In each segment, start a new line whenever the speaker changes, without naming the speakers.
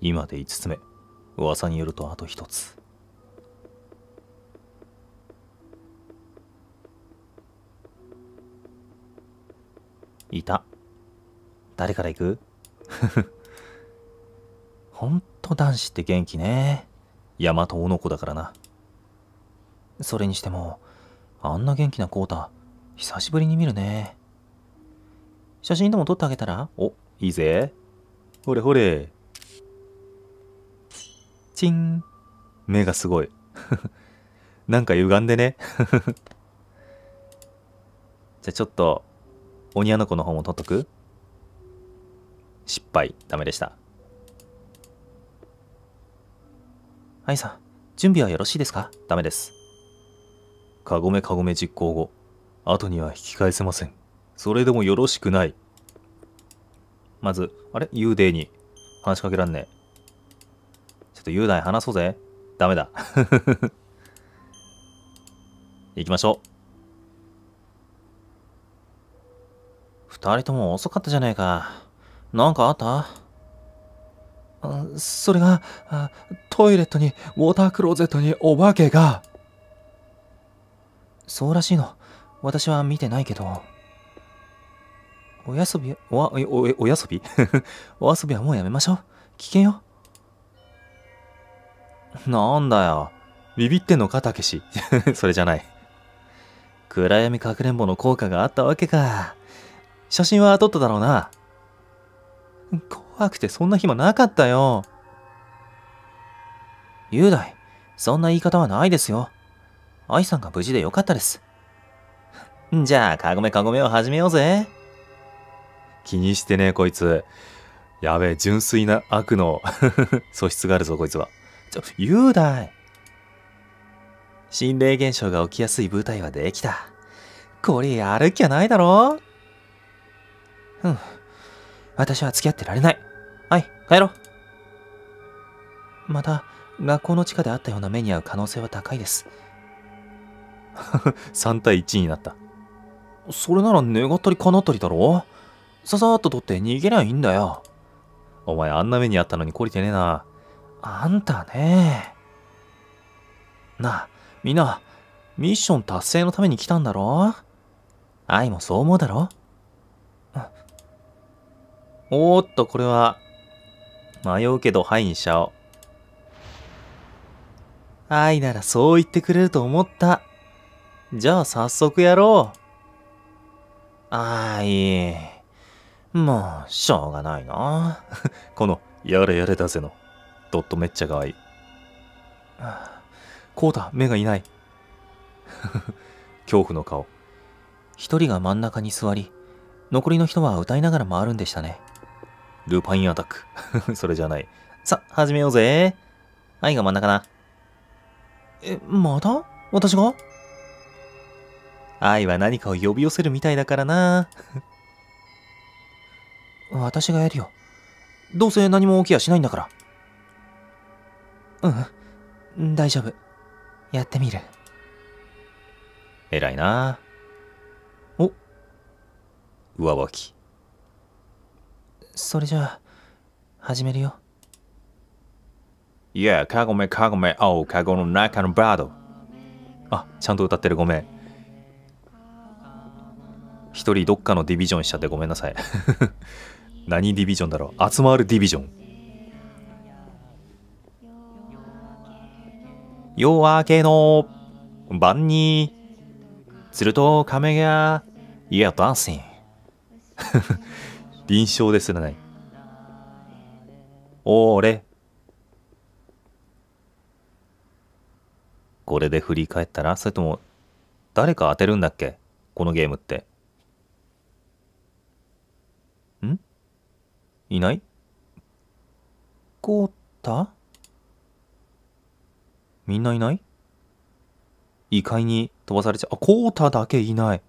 今で5つ目噂によるとあと1ついた誰から行くほんと男子って元気ね大和おの子だからなそれにしてもあんな元気なコうた。久しぶりに見るね写真でも撮ってあげたらおいいぜほれほれチン目がすごい なんか歪んでね じゃあちょっと鬼屋の子の方も取っとく失敗ダメでしたイさん準備はよろしいですかダメですカゴメカゴメ実行後後には引き返せませんそれでもよろしくないまずあれ幽霊に話しかけらんねえと雄大話そうぜ。ダメだ。行きましょう。二人とも遅かったじゃねえか。なんかあったそれが、トイレットに、ウォータークローゼットにお化けが。そうらしいの。私は見てないけど。お遊び、お、お、お、遊び お遊びはもうやめましょう。危険よ。なんだよ。ビビってんのか、たけし。それじゃない。暗闇かくれんぼの効果があったわけか。写真は撮っただろうな。怖くてそんな暇なかったよ。雄大、そんな言い方はないですよ。愛さんが無事でよかったです。じゃあ、かごめかごめを始めようぜ。気にしてね、こいつ。やべえ、純粋な悪の 素質があるぞ、こいつは。ちょ、雄大心霊現象が起きやすい舞台はできた。これやるきゃないだろうん。私は付き合ってられない。はい、帰ろう。また、学校の地下であったような目に遭う可能性は高いです。3 対1になった。それなら願ったり叶ったりだろささっと取って逃げりゃいいんだよ。お前あんな目にあったのに懲りてねえな。あんたね。なあ、みんな、ミッション達成のために来たんだろ愛もそう思うだろおーっと、これは、迷うけど、はいにしちゃおう。愛ならそう言ってくれると思った。じゃあ早速やろう。あいい。もう、しょうがないな。この、やれやれだぜの。とめっちゃ可愛いこうだ目がいない 恐怖の顔一人が真ん中に座り残りの人は歌いながら回るんでしたねルパインアタック それじゃないさ始めようぜ愛が真ん中なえまた私が愛は何かを呼び寄せるみたいだからな私がやるよどうせ何も起きやしないんだからうん大丈夫やってみる偉いなお上履きそれじゃあ始めるよいやカゴメカゴメ青カゴの中のバードあちゃんと歌ってるごめん一人どっかのディビジョンしちゃってごめんなさい 何ディビジョンだろう集まるディビジョン夜明けの晩に、すると亀が、いや、ダンシン。臨床ですらない。俺。これで振り返ったらそれとも、誰か当てるんだっけこのゲームって。んいないこうたみんないない異界に飛ばされちゃう。あ、コータだけいない。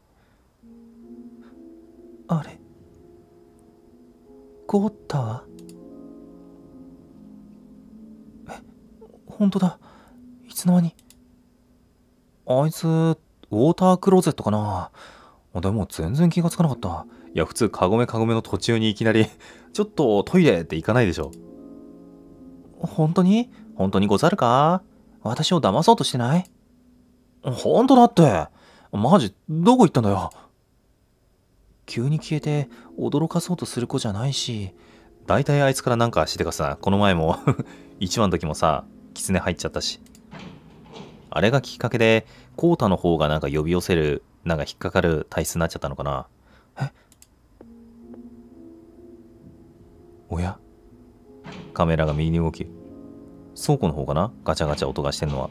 あれコータはえ、本当だ。いつの間に。あいつ、ウォータークローゼットかなでも全然気がつかなかった。いや、普通、カゴメカゴメの途中にいきなり ちょっとトイレって行かないでしょ。本当に本当にござるか私を騙そうとしてない本当だって。マジ、どこ行ったんだよ。急に消えて驚かそうとする子じゃないし。大体あいつからなんかしてかさ、この前も 一番の時もさ、狐入っちゃったし。あれがきっかけで、コ太タの方がなんか呼び寄せる、なんか引っかかる体質になっちゃったのかな。えおやカメラが右に動き。倉庫の方かなガチャガチャ音がしてるのは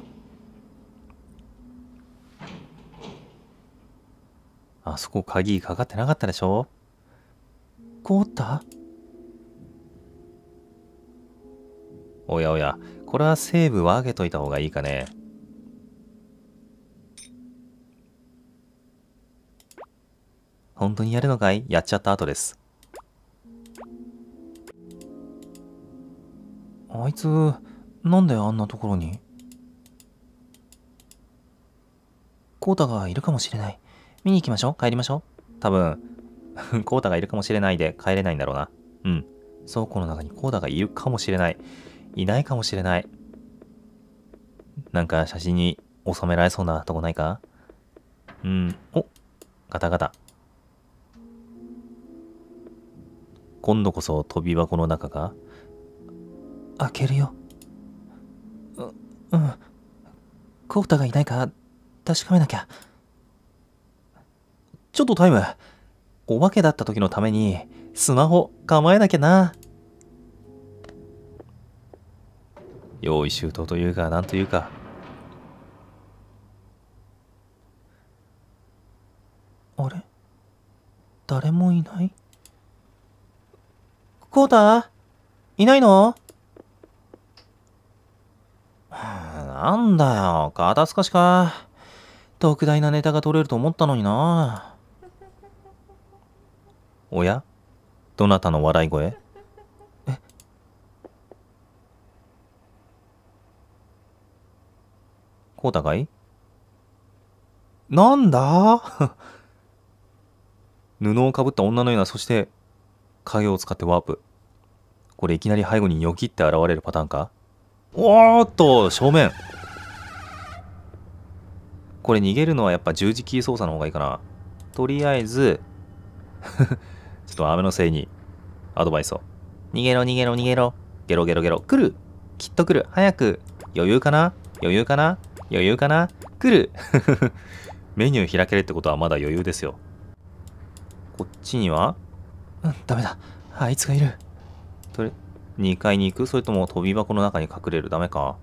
あそこ鍵かかってなかったでしょ凍ったおやおやこれはセーブは上げといた方がいいかね本当にやるのかいやっちゃった後ですあいつなんであんなところにコータがいるかもしれない。見に行きましょう。帰りましょう。多分、コータがいるかもしれないで帰れないんだろうな。うん。倉庫の中にコータがいるかもしれない。いないかもしれない。なんか写真に収められそうなとこないかうん。おガタガタ。今度こそ飛び箱の中か開けるよ。うん浩太がいないか確かめなきゃちょっとタイムお化けだった時のためにスマホ構えなきゃな用意周到というかなんというかあれ誰もいないコータいないのなんだよ、肩透かしか。特大なネタが取れると思ったのにな。おやどなたの笑い声えこうたかいなんだ 布をかぶった女のような、そして、影を使ってワープ。これいきなり背後によぎって現れるパターンかおーっと正面これ逃げるのはやっぱ十字キー操作の方がいいかなとりあえず ちょっと雨のせいにアドバイスを逃げろ逃げろ逃げろゲロゲロゲロ来るきっと来る早く余裕かな余裕かな余裕かな来る メニュー開けるってことはまだ余裕ですよこっちにはうんダメだあいつがいる2階に行くそれとも飛び箱の中に隠れるダメか。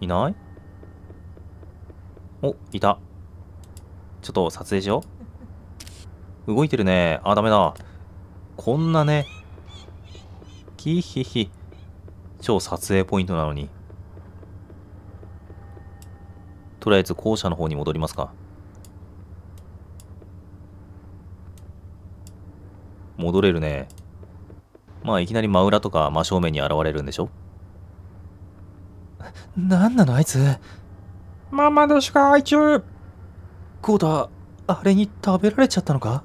いないお、いた。ちょっと撮影しよう。動いてるね。あ、ダメだ。こんなね、キヒヒ。超撮影ポイントなのに。とりあえず校舎の方に戻りますか。戻れるね。まあいきなり真裏とか真正面に現れるんでしょ 何なのあいつママのしかあいコータあれに食べられちゃったのか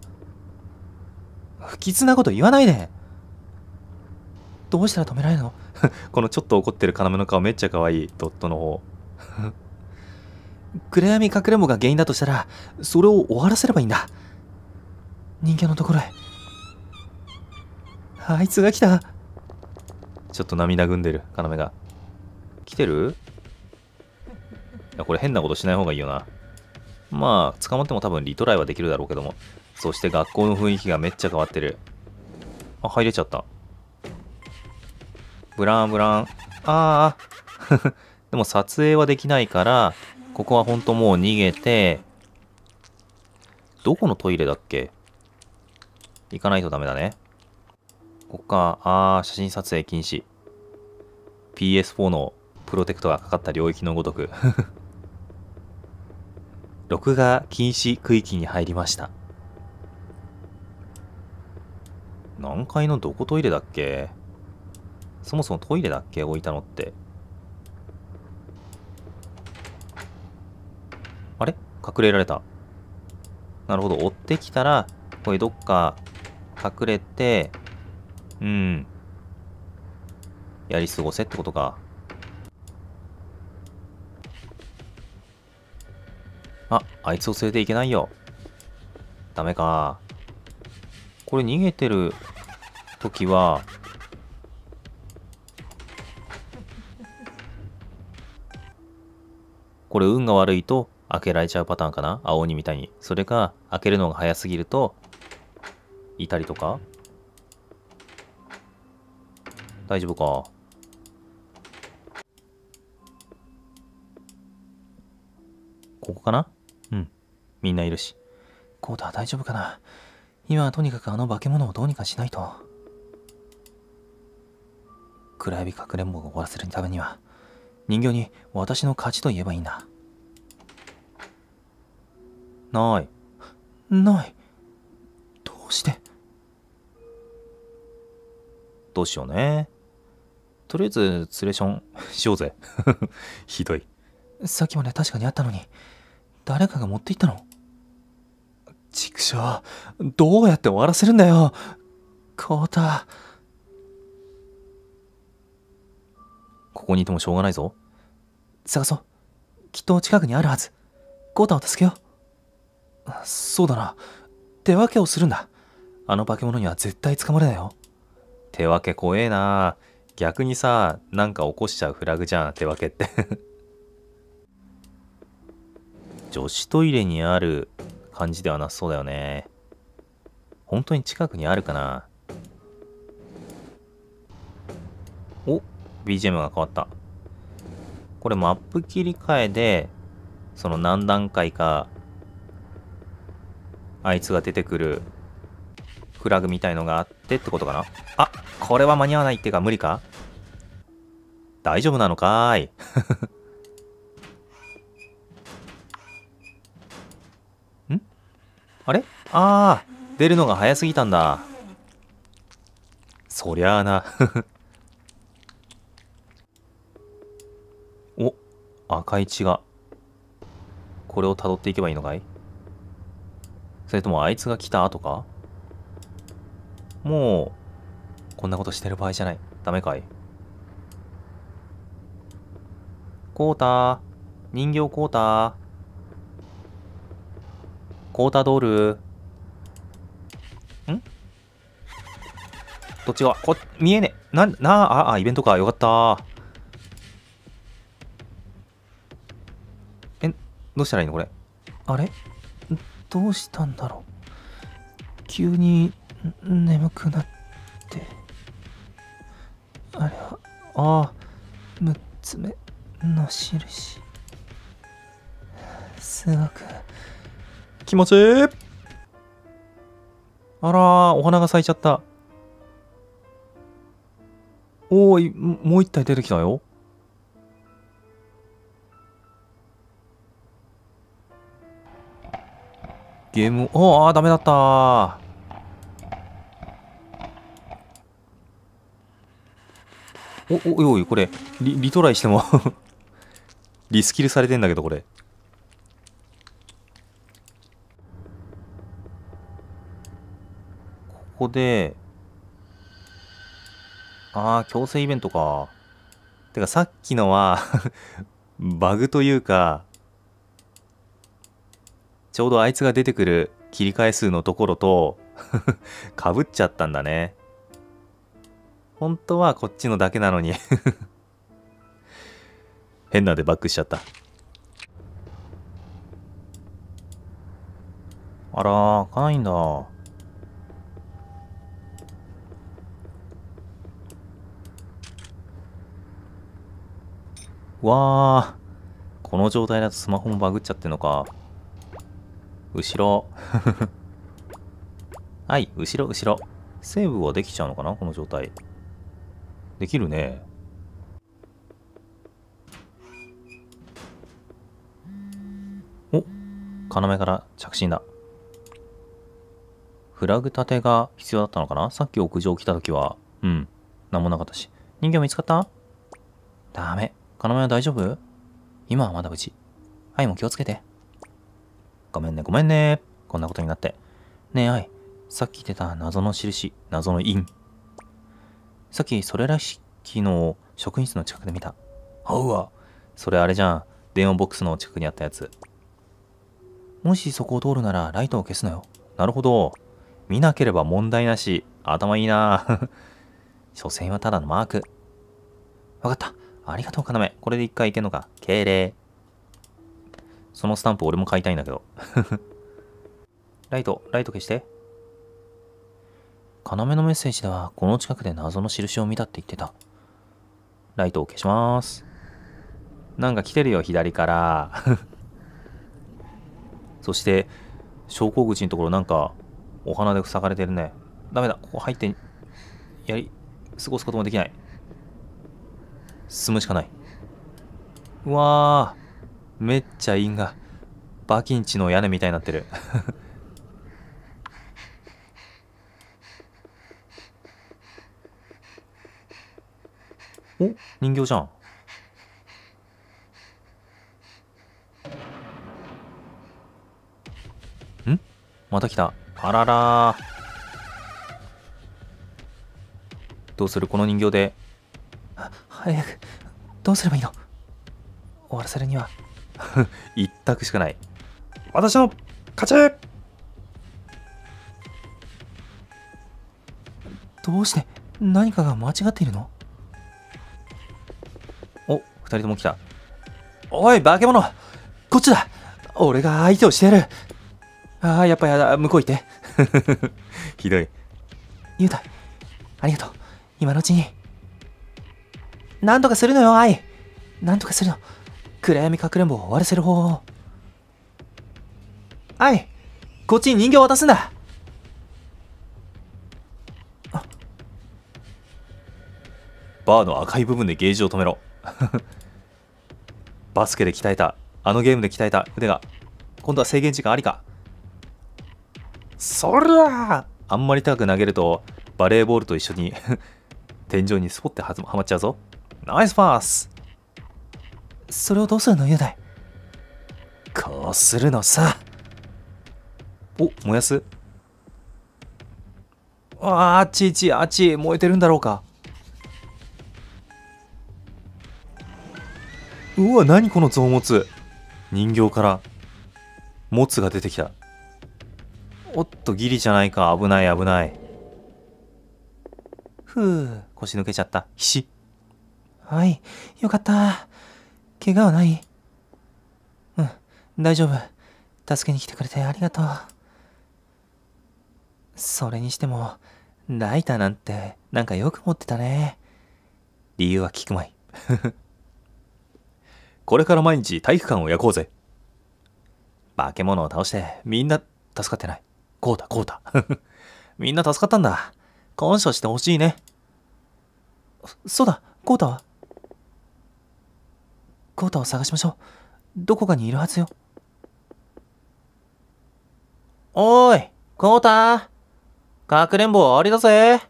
不吉なこと言わないでどうしたら止められるの このちょっと怒ってる要の顔めっちゃ可愛いドットの方 暗闇かくれんぼが原因だとしたらそれを終わらせればいいんだ人間のところへあいつが来たちょっと涙ぐんでる要が来てるいやこれ変なことしない方がいいよなまあ捕まっても多分リトライはできるだろうけどもそして学校の雰囲気がめっちゃ変わってるあ入れちゃったブランブランああ でも撮影はできないからここはほんともう逃げてどこのトイレだっけ行かないとダメだねここか。あー、写真撮影禁止。PS4 のプロテクトがかかった領域のごとく 録画禁止区域に入りました。何階のどこトイレだっけそもそもトイレだっけ置いたのって。あれ隠れられた。なるほど。追ってきたら、これどっか隠れて、うん。やり過ごせってことか。あ、あいつを連れていけないよ。ダメか。これ逃げてる時は、これ運が悪いと開けられちゃうパターンかな青鬼みたいに。それか、開けるのが早すぎると、いたりとか大丈夫か。ここかなうん。みんないるし。コーだ、大丈夫かな今はとにかくあの化け物をどうにかしないと。暗闇かくれんぼを終わらせるためには、人形に私の勝ちと言えばいいんだ。ない。ない。どうしてどうしようね。とりあえず、ツレーションしようぜ。ひどい。さっきまで確かにあったのに、誰かが持っていったの。畜生、どうやって終わらせるんだよ。コータ。ここにいてもしょうがないぞ。探そう。きっと近くにあるはず。コータを助けよう。そうだな。手分けをするんだ。あの化け物には絶対捕まれないよ。手分け怖えな逆にさなんか起こしちゃうフラグじゃんってわけって 女子トイレにある感じではなさそうだよね本当に近くにあるかなお BGM が変わったこれマップ切り替えでその何段階かあいつが出てくるフラグみたいのがあってってことかなあこれは間に合わないっていうか無理か大丈夫なのかーい。んあれああ、出るのが早すぎたんだ。そりゃあな お、赤い血が。これを辿っていけばいいのかいそれともあいつが来た後かもう、こんなことしてる場合じゃない。ダメかいコータ人形コータコータドールんどっちがこ見えねえななああイベントかよかったえどうしたらいいのこれあれどうしたんだろう急に眠くなってあれはああ6つ目の印すごく気持ちいいあらお花が咲いちゃったおおもう一体出てきたよゲームおおあダメだったおおいおいこれリリトライしてもリスキルされてんだけどこれここでああ強制イベントかてかさっきのは バグというかちょうどあいつが出てくる切り替え数のところとかぶっちゃったんだね本当はこっちのだけなのに変なでバックしちゃったあら開かないんだわあこの状態だとスマホもバグっちゃってんのか後ろ はい後ろ後ろセーブはできちゃうのかなこの状態できるね要から着信だ。フラグ立てが必要だったのかなさっき屋上来た時は、うん、何もなかったし。人形見つかったダメ。要は大丈夫今はまだ無事。愛も気をつけて。ごめんね、ごめんね。こんなことになって。ねえ、アイ。さっき出た謎の印、謎の印。さっき、それらしきの職員室の近くで見た。あうわ。それあれじゃん。電話ボックスの近くにあったやつ。もしそこを通るならライトを消すなよ。なるほど。見なければ問題なし。頭いいな 所詮はただのマーク。わかった。ありがとう、要。これで一回いけんのか。敬礼。そのスタンプ俺も買いたいんだけど。ライト、ライト消して。要のメッセージでは、この近くで謎の印を見たって言ってた。ライトを消します。なんか来てるよ、左から。そして昇降口のところなんかお花で塞がれてるねダメだここ入ってやり過ごすこともできない進むしかないうわぁ、めっちゃ因果バキンチの屋根みたいになってる お人形じゃんまた来た。あららどうするこの人形で。早く、どうすればいいの終わらせるには。一択しかない。私の勝ちどうして何かが間違っているのお、二人とも来た。おい、化け物こっちだ俺が相手をしてやるああ、やっぱやだ。向こう行って。ひどい。ゆうた、ありがとう。今のうちに。なんとかするのよ、愛。なんとかするの。暗闇かくれんぼを終わらせる方法。愛、こっちに人形渡すんだ。あバーの赤い部分でゲージを止めろ。バスケで鍛えた、あのゲームで鍛えた腕が、今度は制限時間ありか。そりゃあんまり高く投げるとバレーボールと一緒に 天井にスポッてはまっちゃうぞナイスパスそれをどうするの雄大こうするのさお燃やすあっちいちあっち燃えてるんだろうかうわ何この臓物人形からモツが出てきたおっと、ギリじゃないか。危ない、危ない。ふぅ、腰抜けちゃった。ひし。はい、よかった。怪我はないうん、大丈夫。助けに来てくれてありがとう。それにしても、ライターなんて、なんかよく持ってたね。理由は聞くまい。これから毎日体育館を焼こうぜ。化け物を倒して、みんな助かってない。こうだこうだ みんな助かったんだ感謝してほしいねそうだこうたはコーを探しましょうどこかにいるはずよおいこうたかくれんぼありだぜ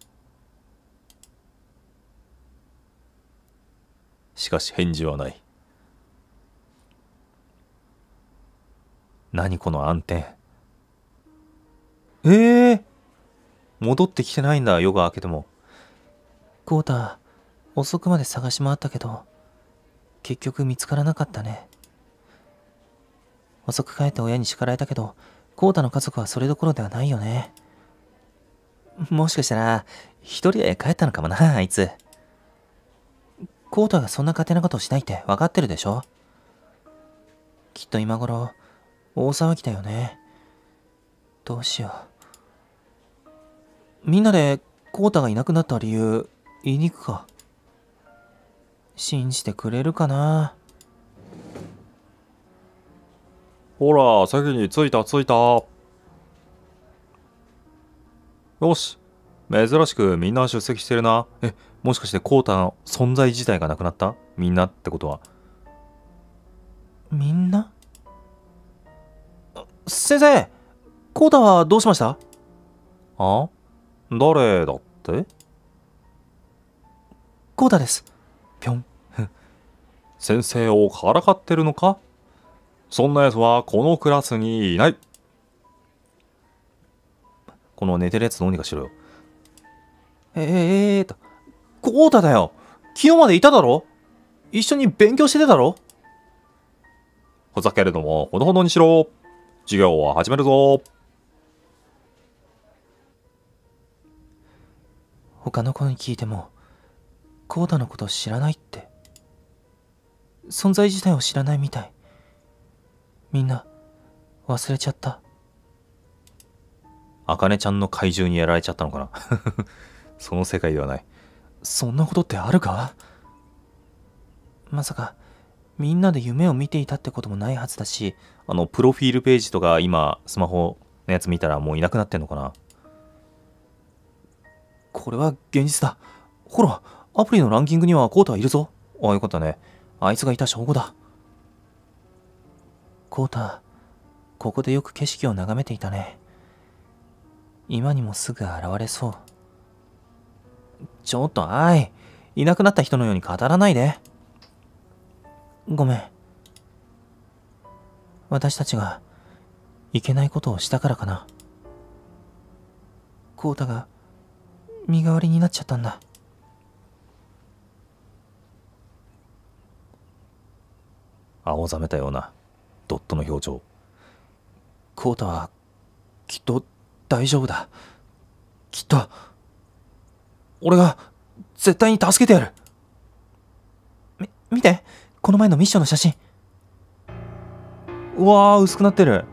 しかし返事はない何この暗転えー、戻ってきてないんだ、夜が明けても。コータ、遅くまで探し回ったけど、結局見つからなかったね。遅く帰って親に叱られたけど、コータの家族はそれどころではないよね。もしかしたら、一人で帰ったのかもな、あいつ。コータがそんな勝手なことしないって分かってるでしょきっと今頃、大騒ぎだよね。どうしようみんなでータがいなくなった理由言いに行くか信じてくれるかなほら席に着いた着いたよし珍しくみんな出席してるなえもしかしてータの存在自体がなくなったみんなってことはみんな先生コータはどうしましたあ誰だってコータです。ぴょん。先生をからかってるのかそんな奴はこのクラスにいない。この寝てるやつどうにかしろよ。ええー、と、コータだよ。昨日までいただろ一緒に勉強してただろふざけるのもほどほどにしろ。授業は始めるぞ。他の子に聞いてもコーダのこと知らないって存在自体を知らないみたいみんな忘れちゃったあかねちゃんの怪獣にやられちゃったのかな その世界ではないそんなことってあるかまさかみんなで夢を見ていたってこともないはずだしあのプロフィールページとか今スマホのやつ見たらもういなくなってんのかなこれは現実だ。ほら、アプリのランキングにはコータいるぞ。あ、よかったね。あいつがいた証拠だ。コータ、ここでよく景色を眺めていたね。今にもすぐ現れそう。ちょっと、あい。いなくなった人のように語らないで。ごめん。私たちが、いけないことをしたからかな。コータが、身代わりになっちゃったんだ青ざめたようなドットの表情浩太はきっと大丈夫だきっと俺が絶対に助けてやるみ見てこの前のミッションの写真うわー薄くなってる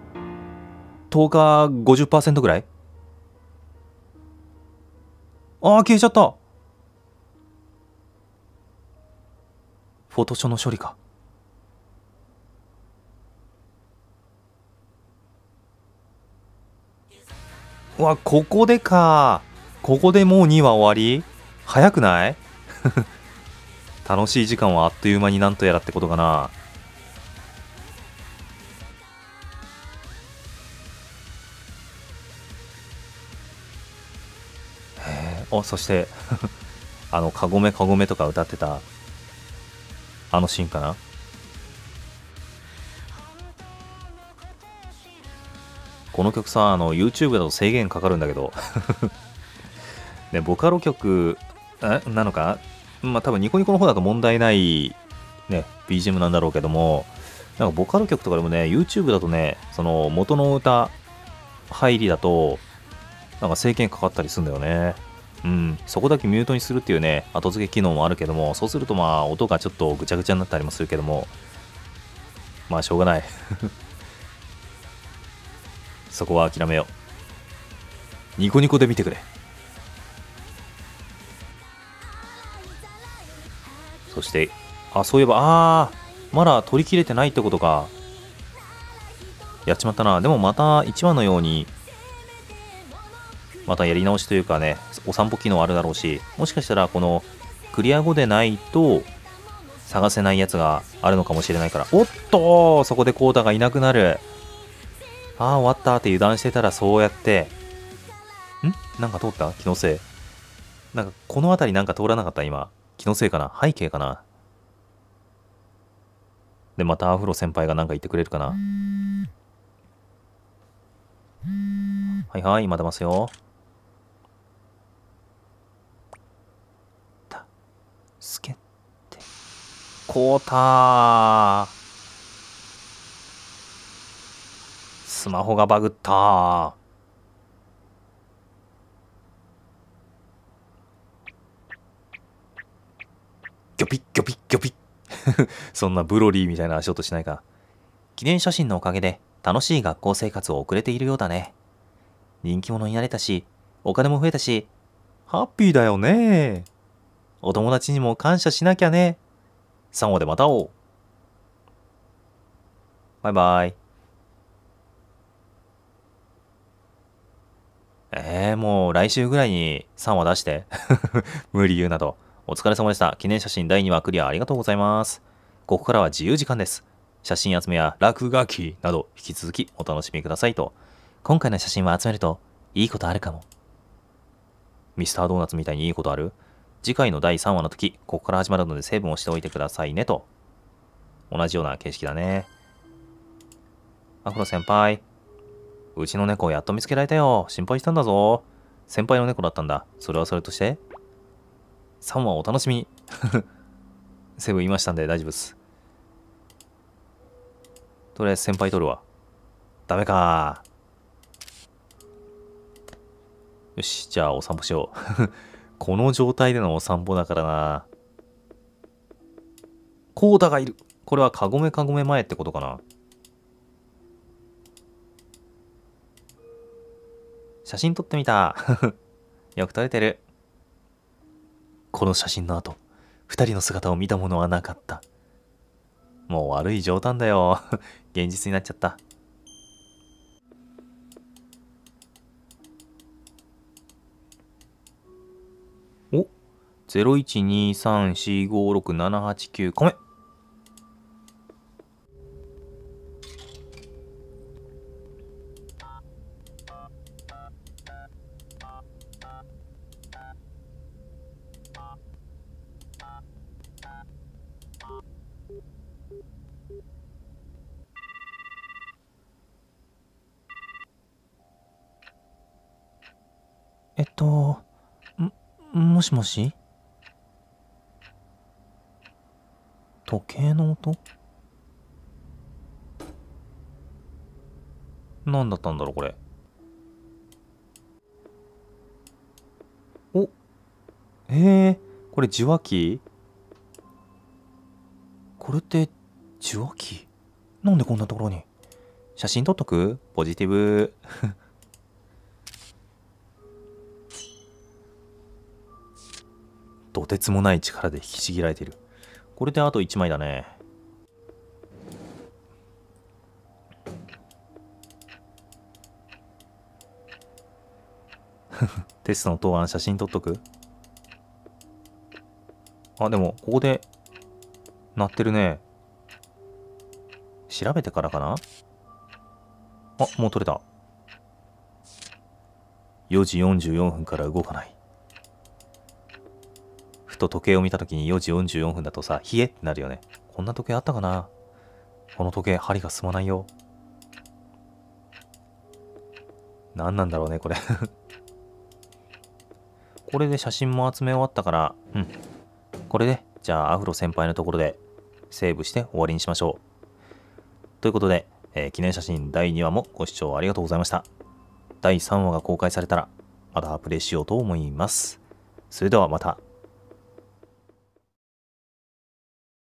10日50%ぐらいああ、消えちゃった。フォトショの処理か。わ、ここでか。ここでもう2話終わり早くない 楽しい時間はあっという間になんとやらってことかな。おそして あの「かごめかごめ」とか歌ってたあのシーンかなこの曲さあの YouTube だと制限かかるんだけど ねボカロ曲なのかまあ多分ニコニコの方だと問題ないね BGM なんだろうけどもなんかボカロ曲とかでもね YouTube だとねその元の歌入りだとなんか制限かかったりするんだよねうん、そこだけミュートにするっていうね後付け機能もあるけどもそうするとまあ音がちょっとぐちゃぐちゃになったりもするけどもまあしょうがない そこは諦めようニコニコで見てくれそしてあそういえばあまだ取り切れてないってことかやっちまったなでもまた1話のようにまたやり直しというかね、お散歩機能あるだろうし、もしかしたらこのクリア後でないと探せないやつがあるのかもしれないから、おっとそこでコータがいなくなる。ああ、終わったって油断してたらそうやって、んなんか通った気のせい。なんかこの辺りなんか通らなかった今。気のせいかな背景かなで、またアフロ先輩が何か言ってくれるかなはいはい、今出ますよ。ーター。スマホがバグったギョピッギョピッギョピッ そんなブロリーみたいな足音しないか記念写真のおかげで楽しい学校生活を送れているようだね人気者になれたしお金も増えたしハッピーだよねお友達にも感謝しなきゃね3話でまた会おうバイバイえー、もう来週ぐらいに3話出して 無理言うなど。お疲れ様でした。記念写真第2話クリアありがとうございます。ここからは自由時間です。写真集めや落書きなど引き続きお楽しみくださいと。今回の写真は集めるといいことあるかも。ミスタードーナツみたいにいいことある次回の第3話の時、ここから始まるのでセ分をしておいてくださいねと。同じような形式だね。アフロ先輩。うちの猫やっと見つけられたよ。心配したんだぞ。先輩の猫だったんだ。それはそれとして。3話お楽しみ。セブン言いましたんで大丈夫です。とりあえず先輩取るわ。ダメかよし、じゃあお散歩しよう。この状態でのお散歩だからな。コーダがいる。これはカゴメカゴメ前ってことかな。写真撮ってみた。よく撮れてる。この写真の後、二人の姿を見たものはなかった。もう悪い冗談だよ。現実になっちゃった。01234567891個目えっと、もしもし系の音何だったんだろうこれおえー、これ受話器これって受話器なんでこんなところに写真撮っとくポジティブ とてつもない力で引きちぎられてるこれであと1枚だね。テストの答案写真撮っとくあ、でも、ここで、鳴ってるね。調べてからかなあ、もう撮れた。4時44分から動かない。ふと時計を見た時に4時44分だとさ、冷えってなるよね。こんな時計あったかなこの時計、針が進まないよ。何なんだろうね、これ これで写真も集め終わったから、うん。これで、じゃあ、アフロ先輩のところで、セーブして終わりにしましょう。ということで、えー、記念写真第2話もご視聴ありがとうございました。第3話が公開されたら、またプレイしようと思います。それではまた。